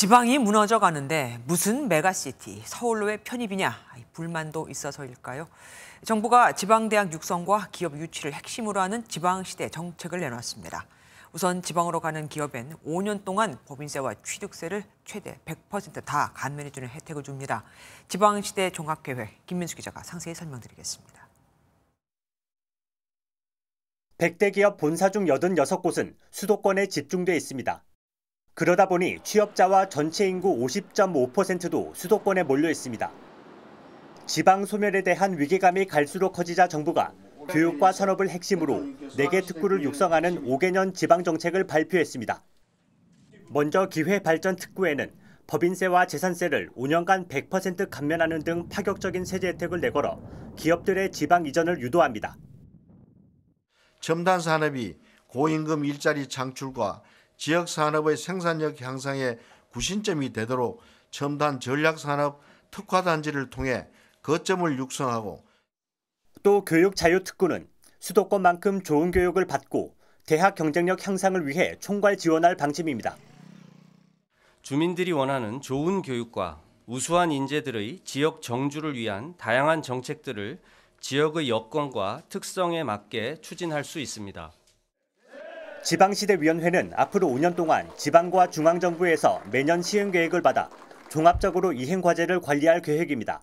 지방이 무너져 가는데 무슨 메가시티, 서울로 의 편입이냐 불만도 있어서일까요? 정부가 지방대학 육성과 기업 유치를 핵심으로 하는 지방시대 정책을 내놨습니다. 우선 지방으로 가는 기업엔 5년 동안 법인세와 취득세를 최대 100%다 감면해주는 혜택을 줍니다. 지방시대 종합계획 김민수 기자가 상세히 설명드리겠습니다. 100대 기업 본사 중 86곳은 수도권에 집중돼 있습니다. 그러다 보니 취업자와 전체 인구 50.5%도 수도권에 몰려 있습니다. 지방 소멸에 대한 위기감이 갈수록 커지자 정부가 교육과 산업을 핵심으로 4개 특구를 육성하는 5개년 지방정책을 발표했습니다. 먼저 기회발전특구에는 법인세와 재산세를 5년간 100% 감면하는 등 파격적인 세제 혜택을 내걸어 기업들의 지방 이전을 유도합니다. 첨단 산업이 고임금 일자리 창출과 지역 산업의 생산력 향상에 구신점이 되도록 첨단 전략 산업 특화 단지를 통해 거점을 육성하고 또 교육 자유 특구는 수도권만큼 좋은 교육을 받고 대학 경쟁력 향상을 위해 총괄 지원할 방침입니다. 주민들이 원하는 좋은 교육과 우수한 인재들의 지역 정주를 위한 다양한 정책들을 지역의 여건과 특성에 맞게 추진할 수 있습니다. 지방시대위원회는 앞으로 5년 동안 지방과 중앙정부에서 매년 시행계획을 받아 종합적으로 이행과제를 관리할 계획입니다.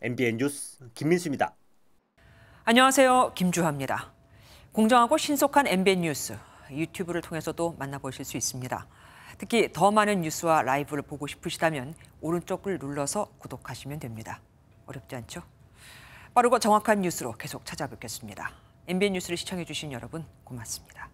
MBN 뉴스 김민수입니다. 안녕하세요. 김주하입니다. 공정하고 신속한 MBN 뉴스 유튜브를 통해서도 만나보실 수 있습니다. 특히 더 많은 뉴스와 라이브를 보고 싶으시다면 오른쪽을 눌러서 구독하시면 됩니다. 어렵지 않죠? 빠르고 정확한 뉴스로 계속 찾아뵙겠습니다. MBN 뉴스를 시청해주신 여러분 고맙습니다.